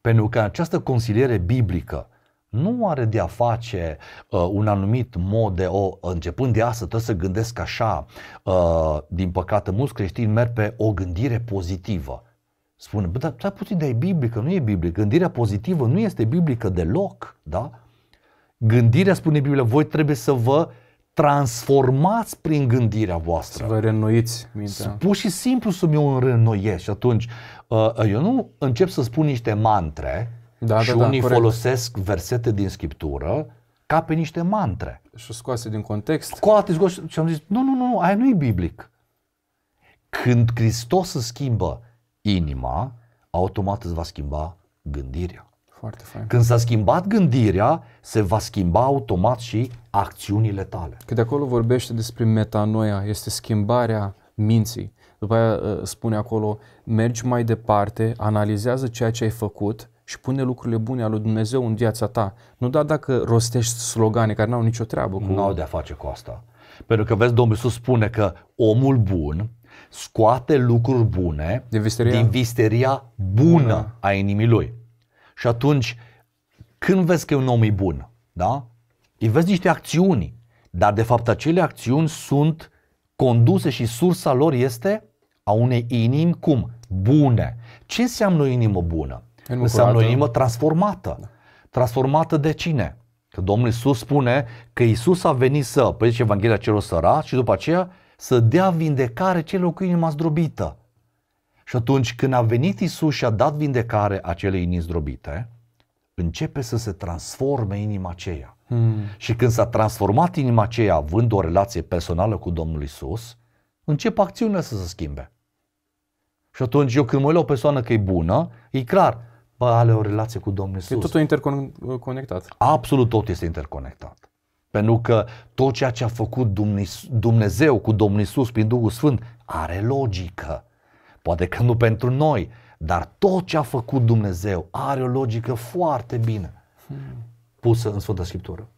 Pentru că această consiliere biblică nu are de a face uh, un anumit mod de o, începând de asta trebuie să gândesc așa, uh, din păcate mulți creștini merg pe o gândire pozitivă. Spune, bă, dar stai puțin, dar e biblică, nu e biblică, gândirea pozitivă nu este biblică deloc, da? Gândirea, spune Biblia, voi trebuie să vă transformați prin gândirea voastră. Să vă reînnoiți mintea. Pur și simplu să mi-o înrenoiesc. și atunci uh, eu nu încep să spun niște mantre, da, da, și da, da, unii corect. folosesc versete din scriptură ca pe niște mantre. Și scoase din context. Scoate, scoate. Și am zis, nu, nu, nu, nu aia nu e biblic. Când Hristos îți schimbă inima, automat îți va schimba gândirea. Foarte fain. Când s-a schimbat gândirea, se va schimba automat și acțiunile tale. Că de acolo vorbește despre metanoia, este schimbarea minții. După aia ă, spune acolo, mergi mai departe, analizează ceea ce ai făcut și pune lucrurile bune ale lui Dumnezeu în viața ta. Nu da dacă rostești slogane care n-au nicio treabă cu... Nu au de-a face cu asta. Pentru că, vezi, Domnul Iisus spune că omul bun scoate lucruri bune din visteria. din visteria bună, bună a inimii lui. Și atunci, când vezi că un om e bun, da? Îi vezi niște acțiuni, dar de fapt acele acțiuni sunt conduse și sursa lor este a unei inimi cum? Bune. Ce înseamnă o inimă bună? În Înseamnă o inimă transformată. Da. Transformată de cine? Că Domnul Iisus spune că Iisus a venit să predice păi Evanghelia celor sărați și după aceea să dea vindecare celor cu inima zdrobită. Și atunci când a venit Isus și a dat vindecare acelei inimi zdrobite, începe să se transforme inima aceea. Hmm. Și când s-a transformat inima aceea având o relație personală cu Domnul Isus, încep acțiunea să se schimbe. Și atunci eu când mă la o persoană că e bună, e clar, bă, ale o relație cu Domnul Isus. E totul interconectat. Absolut tot este interconectat. Pentru că tot ceea ce a făcut Dumnezeu cu Domnul Isus prin Duhul Sfânt are logică. Poate că nu pentru noi, dar tot ce a făcut Dumnezeu are o logică foarte bine pusă în Sfânta Scriptură.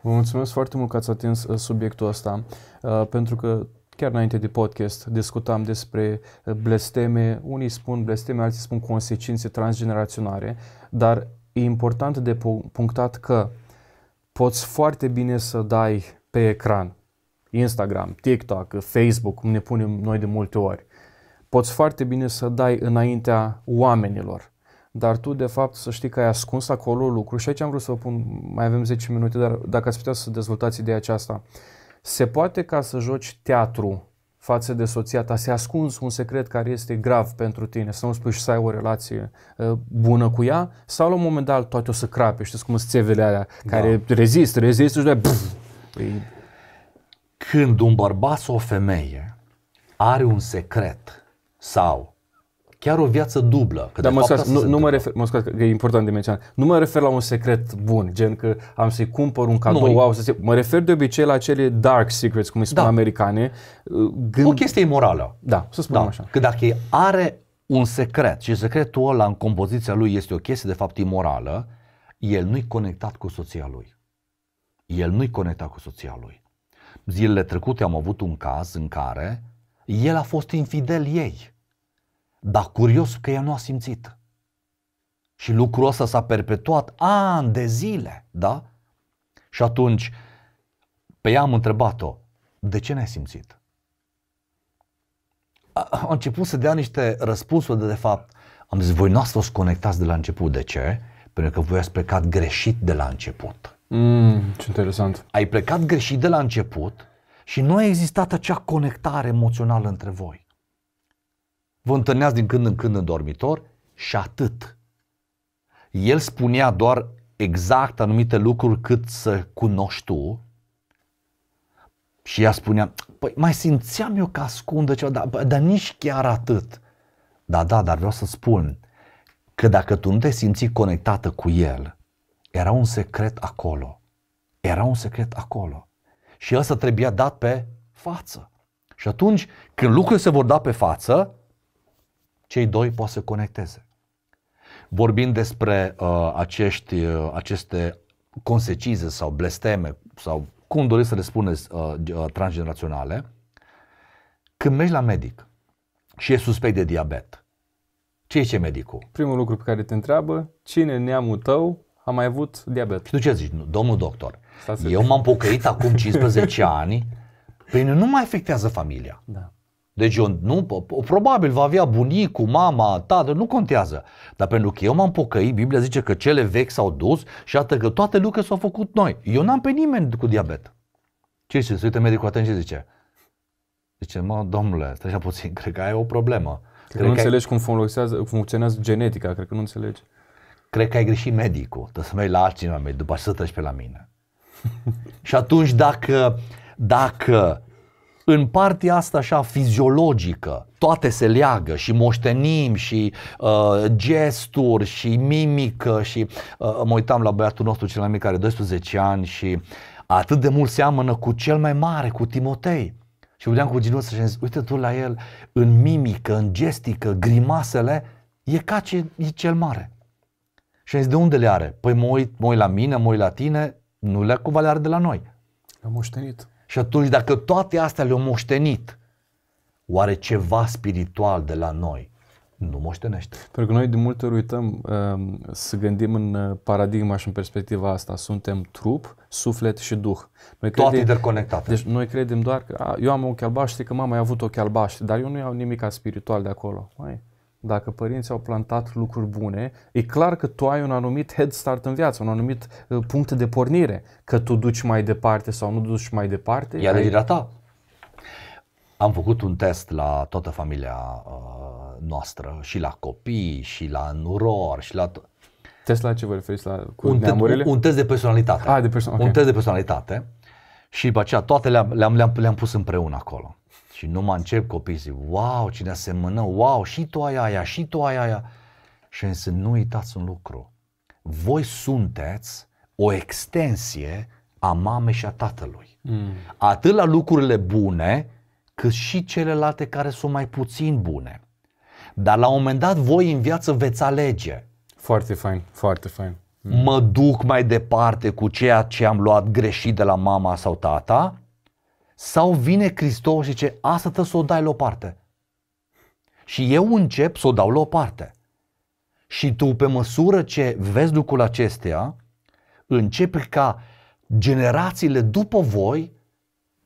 Vă mulțumesc foarte mult că ați atins uh, subiectul ăsta, uh, pentru că Chiar înainte de podcast discutam despre uh, blesteme, unii spun blesteme, alții spun consecințe transgeneraționare, dar e important de punctat că poți foarte bine să dai pe ecran Instagram, TikTok, Facebook, cum ne punem noi de multe ori. Poți foarte bine să dai înaintea oamenilor, dar tu de fapt să știi că ai ascuns acolo lucru și aici am vrut să vă pun, mai avem 10 minute, dar dacă ați putea să dezvoltați ideea aceasta, uh, se poate ca să joci teatru față de soția ta, să ascunzi un secret care este grav pentru tine, să nu spui și să ai o relație uh, bună cu ea, sau la un moment dat toate o să crape, știți cum sunt țevele alea, care da. rezist, rezist și doar, păi- Când un bărbat sau o femeie are un secret sau chiar o viață dublă. Că Dar mă scuze, nu, nu mă refer, mă scuze, că e important de menționat, nu mă refer la un secret bun, gen că am să-i cumpăr un cadou, wow, să mă refer de obicei la acele dark secrets, cum îi spun da. americane. Gând... O chestie morală. Da, să spunem da. așa. Că dacă are un secret și secretul ăla în compoziția lui este o chestie de fapt imorală, el nu-i conectat cu soția lui. El nu-i conectat cu soția lui. Zilele trecute am avut un caz în care el a fost infidel ei dar curios că ea nu a simțit. Și lucrul ăsta s-a perpetuat ani de zile, da? Și atunci, pe ea am întrebat-o, de ce n-ai simțit? A, a început să dea niște răspunsuri de, de fapt, am zis, voi nu ați fost conectați de la început, de ce? Pentru că voi ați plecat greșit de la început. Mm, ce interesant. Ai plecat greșit de la început și nu a existat acea conectare emoțională între voi vă întâlneați din când în când în dormitor și atât. El spunea doar exact anumite lucruri cât să cunoști tu și ea spunea, păi mai simțeam eu că ascundă ceva, dar, dar nici chiar atât. Da, da, dar vreau să spun că dacă tu nu te simți conectată cu el, era un secret acolo. Era un secret acolo. Și ăsta trebuia dat pe față. Și atunci, când lucrurile se vor da pe față, cei doi pot să conecteze. Vorbind despre uh, acești, uh, aceste consecințe sau blesteme sau cum doriți să le spuneți uh, uh transgeneraționale, când mergi la medic și e suspect de diabet, ce ce medicul? Primul lucru pe care te întreabă, cine neamul tău a mai avut diabet? Și tu ce zici, domnul doctor, Stați eu m-am pocăit acum 15 ani, pe păi nu mai afectează familia. Da. Deci eu nu, probabil va avea bunicul, mama, tată, nu contează. Dar pentru că eu m-am pocăit, Biblia zice că cele vechi s-au dus și atât că toate lucrurile s-au făcut noi. Eu n-am pe nimeni cu diabet. Ce zice? Se uită medicul atent ce zice. Zice, mă, domnule, stai așa puțin, cred că ai o problemă. Cred, cred că nu că înțelegi ai... cum funcționează, funcționează genetica, cred că nu înțelegi. Cred că ai greșit medicul, trebuie să mergi la altcineva, după să treci pe la mine. și atunci dacă, dacă în partea asta așa fiziologică, toate se leagă și moștenim și uh, gesturi și mimică și uh, mă uitam la băiatul nostru cel mai mic care are 12 ani și atât de mult seamănă cu cel mai mare, cu Timotei. Și vedeam cu genunchi și zis, uite tu la el, în mimică, în gestică, grimasele, e ca ce e cel mare. Și am zis, de unde le are? Păi mă uit, mă uit la mine, mă uit la tine, nu le cumva le are de la noi. Le-a moștenit. Și atunci dacă toate astea le-au moștenit, oare ceva spiritual de la noi nu moștenește? Pentru că noi de multe ori uităm ehm, să gândim în uh, paradigma și în perspectiva asta. Suntem trup, suflet și duh. Noi Toate credem, interconectate. Deci noi credem doar că a, eu am ochi albaștri, că mama a avut ochi albaștri, dar eu nu iau nimic spiritual de acolo. Mai, dacă părinții au plantat lucruri bune, e clar că tu ai un anumit head start în viață, un anumit uh, punct de pornire, că tu duci mai departe sau nu duci mai departe. Iar alegerea ai... ta. Am făcut un test la toată familia uh, noastră, și la copii, și la nuror, și la... To- test la ce vă referiți? La, cu un, te- un, un test de personalitate. Ah, de perso- okay. Un test de personalitate. Și după aceea toate le-am, le-am, le-am, le-am pus împreună acolo. Și nu mă încep copiii zic, wow, cine asemănă, wow, și tu ai aia, și tu ai aia. Și însă nu uitați un lucru. Voi sunteți o extensie a mamei și a tatălui. Mm. Atât la lucrurile bune, cât și celelalte care sunt mai puțin bune. Dar la un moment dat voi în viață veți alege. Foarte fain, foarte fain. Mm. Mă duc mai departe cu ceea ce am luat greșit de la mama sau tata sau vine Hristos și zice, asta trebuie să o dai la o parte. Și eu încep să o dau la o parte. Și tu, pe măsură ce vezi lucrul acestea, începi ca generațiile după voi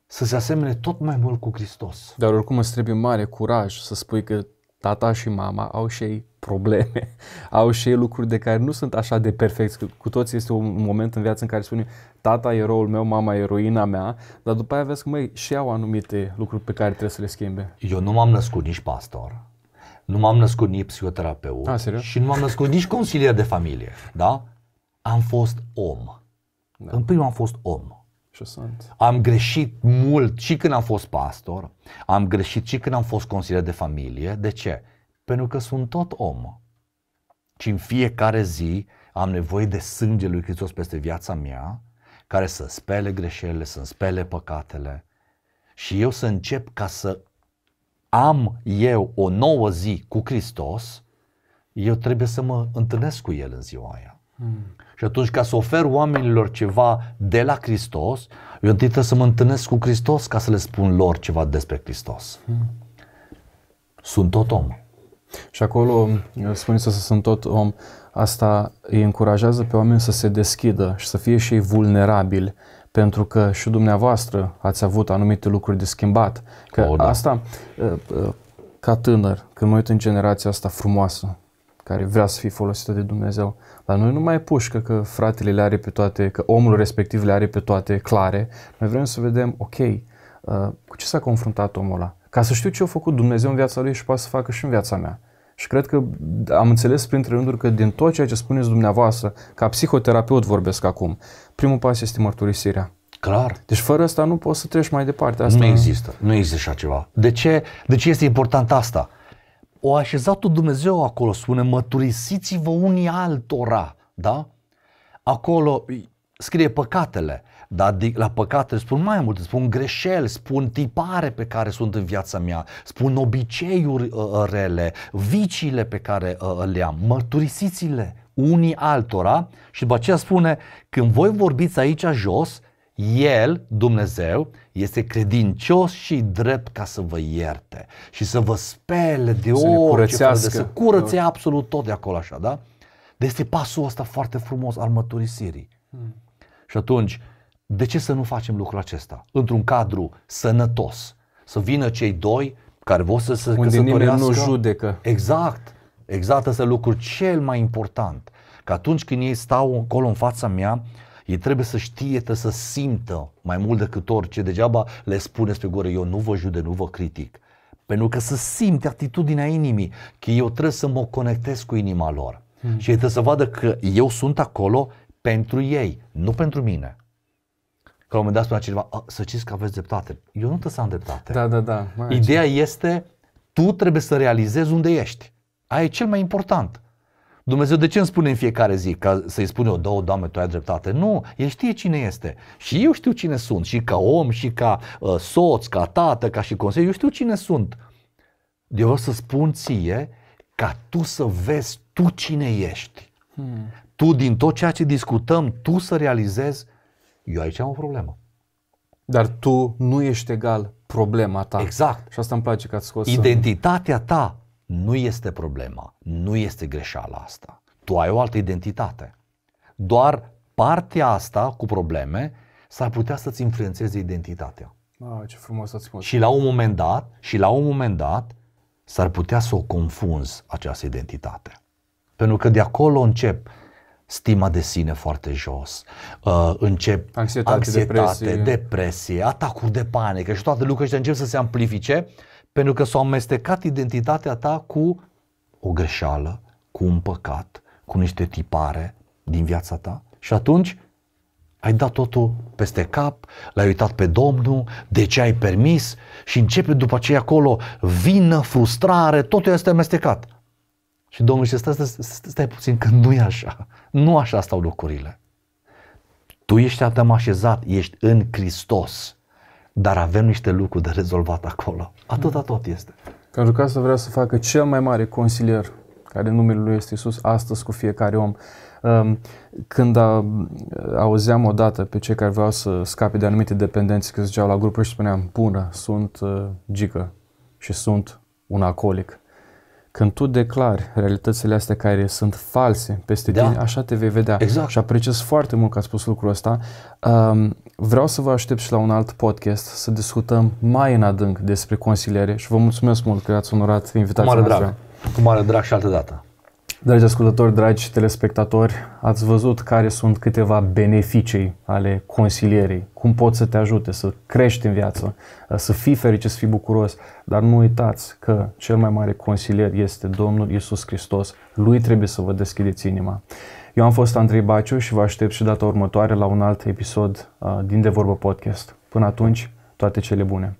să se asemene tot mai mult cu Hristos. Dar oricum îți trebuie mare curaj să spui că tata și mama au și ei probleme, au și ei lucruri de care nu sunt așa de perfecți. Cu toți este un moment în viață în care spune tata e eroul meu, mama e eroina mea, dar după aia vezi că măi, și au anumite lucruri pe care trebuie să le schimbe. Eu nu m-am născut nici pastor, nu m-am născut nici psihoterapeut A, și nu m-am născut nici consilier de familie, da? Am fost om. Da. În primul am fost om. Și sunt. Am greșit mult și când am fost pastor, am greșit și când am fost consilier de familie. De ce? Pentru că sunt tot om. Și în fiecare zi am nevoie de sânge lui Hristos peste viața mea, care să spele greșelile, să spele păcatele. Și eu să încep ca să am eu o nouă zi cu Hristos, eu trebuie să mă întâlnesc cu El în ziua aia. Hmm. Și atunci ca să ofer oamenilor ceva de la Hristos, eu întâi trebuie să mă întâlnesc cu Hristos ca să le spun lor ceva despre Hristos. Sunt tot om. Și acolo, spune să sunt tot om, asta îi încurajează pe oameni să se deschidă și să fie și ei vulnerabili, pentru că și dumneavoastră ați avut anumite lucruri de schimbat. Că o, da. asta, ă, ă, ca tânăr, când mă uit în generația asta frumoasă, care vrea să fie folosită de Dumnezeu. La noi nu mai e pușcă că fratele le are pe toate, că omul respectiv le are pe toate clare. Noi vrem să vedem, ok, uh, cu ce s-a confruntat omul ăla? Ca să știu ce a făcut Dumnezeu în viața lui și poate să facă și în viața mea. Și cred că am înțeles printre rânduri că din tot ceea ce spuneți dumneavoastră, ca psihoterapeut vorbesc acum, primul pas este mărturisirea. Clar. Deci fără asta nu poți să treci mai departe. Asta nu există. Nu există așa ceva. De ce, de ce este important asta? o așezat tot Dumnezeu acolo, spune măturisiți-vă unii altora, da? Acolo scrie păcatele, dar la păcatele spun mai multe, spun greșeli, spun tipare pe care sunt în viața mea, spun obiceiuri uh, uh, rele, viciile pe care uh, le am, măturisiți le unii altora și după aceea spune, când voi vorbiți aici jos, el, Dumnezeu, este credincios și drept ca să vă ierte și să vă spele de să orice fel de, să curățe absolut tot de acolo așa, da? Deci este pasul ăsta foarte frumos al mărturisirii. Hmm. Și atunci, de ce să nu facem lucrul acesta? Într-un cadru sănătos. Să vină cei doi care vor să se Unde căsătorească. nu judecă. Exact. Exact, să e lucrul cel mai important. Că atunci când ei stau acolo în fața mea, ei trebuie să știe, trebuie să simtă mai mult decât orice. Degeaba le spuneți pe gore, eu nu vă jude, nu vă critic. Pentru că să simte atitudinea inimii, că eu trebuie să mă conectez cu inima lor. Mm. Și ei trebuie să vadă că eu sunt acolo pentru ei, nu pentru mine. Că la un moment dat spunea cineva, să știți că aveți dreptate. Eu nu trebuie să am dreptate. Da, da, da. Mai Ideea este, tu trebuie să realizezi unde ești. Aia e cel mai important. Dumnezeu de ce îmi spune în fiecare zi? Ca să-i spun eu, două, Doamne, Tu ai dreptate. Nu, El știe cine este. Și eu știu cine sunt, și ca om, și ca uh, soț, ca tată, ca și consiliu, eu știu cine sunt. Eu vreau să spun ție ca tu să vezi tu cine ești. Hmm. Tu din tot ceea ce discutăm, tu să realizezi, eu aici am o problemă. Dar tu nu ești egal problema ta. Exact. Și asta îmi place că ați scos. Uh, Identitatea ta nu este problema, nu este greșeala asta. Tu ai o altă identitate. Doar partea asta cu probleme s-ar putea să-ți influențeze identitatea. Ah, ce frumos ați spus. Și la un moment dat, și la un moment dat, s-ar putea să o confunzi această identitate. Pentru că de acolo încep stima de sine foarte jos, uh, încep anxietate, anxietate depresie. depresie, atacuri de panică și toate lucrurile încep să se amplifice pentru că s-a amestecat identitatea ta cu o greșeală, cu un păcat, cu niște tipare din viața ta. Și atunci ai dat totul peste cap, l-ai uitat pe Domnul, de ce ai permis și începe după aceea acolo vină, frustrare, totul este amestecat. Și Domnul zice, stai, stai, stai puțin că nu e așa, nu așa stau lucrurile. Tu ești, te așezat, ești în Hristos dar avem niște lucruri de rezolvat acolo. Atâta mm. tot este. Ca ca să vrea să facă cel mai mare consilier, care numele lui este Isus, astăzi cu fiecare om. Um, când a, auzeam odată pe cei care vreau să scape de anumite dependențe, că ziceau la grupuri și spuneam, bună, sunt uh, gică și sunt un acolic. Când tu declari realitățile astea care sunt false peste da. tine, așa te vei vedea. Exact. Și apreciez foarte mult că a spus lucrul ăsta. Uh, Vreau să vă aștept și la un alt podcast să discutăm mai în adânc despre consiliere și vă mulțumesc mult că ați onorat invitația Cu mare drag. Cu mare drag și altă dată. Dragi ascultători, dragi telespectatori, ați văzut care sunt câteva beneficii ale consilierii, cum pot să te ajute să crești în viață, să fii fericit, să fii bucuros, dar nu uitați că cel mai mare consilier este Domnul Isus Hristos, Lui trebuie să vă deschideți inima. Eu am fost Andrei Baciu și vă aștept și data următoare la un alt episod uh, din De Vorbă Podcast. Până atunci, toate cele bune!